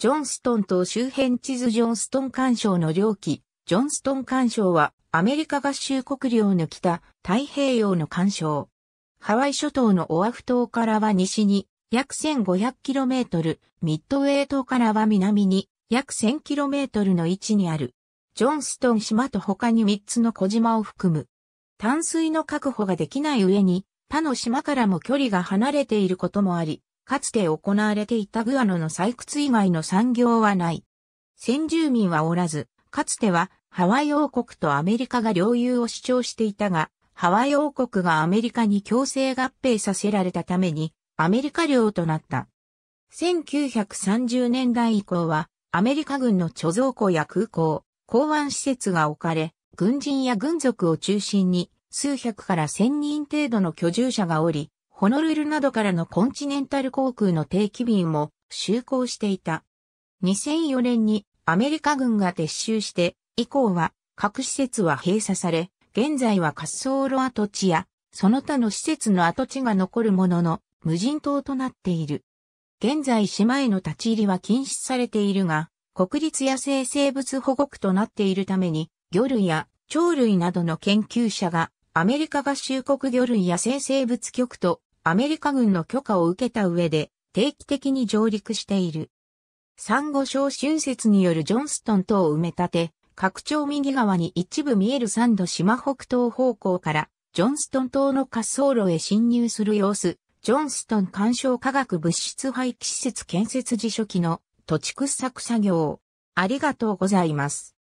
ジョンストン島周辺地図ジョンストン干渉の領域、ジョンストン干渉はアメリカ合衆国領の北太平洋の干渉。ハワイ諸島のオアフ島からは西に約 1500km、ミッドウェー島からは南に約 1000km の位置にある。ジョンストン島と他に3つの小島を含む。淡水の確保ができない上に他の島からも距離が離れていることもあり、かつて行われていたグアノの採掘以外の産業はない。先住民はおらず、かつてはハワイ王国とアメリカが領有を主張していたが、ハワイ王国がアメリカに強制合併させられたために、アメリカ領となった。1930年代以降は、アメリカ軍の貯蔵庫や空港、港湾施設が置かれ、軍人や軍属を中心に、数百から千人程度の居住者がおり、ホノルルなどからのコンチネンタル航空の定期便も就航していた。2004年にアメリカ軍が撤収して以降は各施設は閉鎖され、現在は滑走路跡地やその他の施設の跡地が残るものの無人島となっている。現在島への立ち入りは禁止されているが、国立野生生物保護区となっているために、魚類や鳥類などの研究者がアメリカ合衆国魚類野生生物局とアメリカ軍の許可を受けた上で定期的に上陸している。産後礁春節によるジョンストン島を埋め立て、拡張右側に一部見える三度島北東方向からジョンストン島の滑走路へ侵入する様子、ジョンストン干渉化学物質廃棄施設建設時初期の土地掘削作業。ありがとうございます。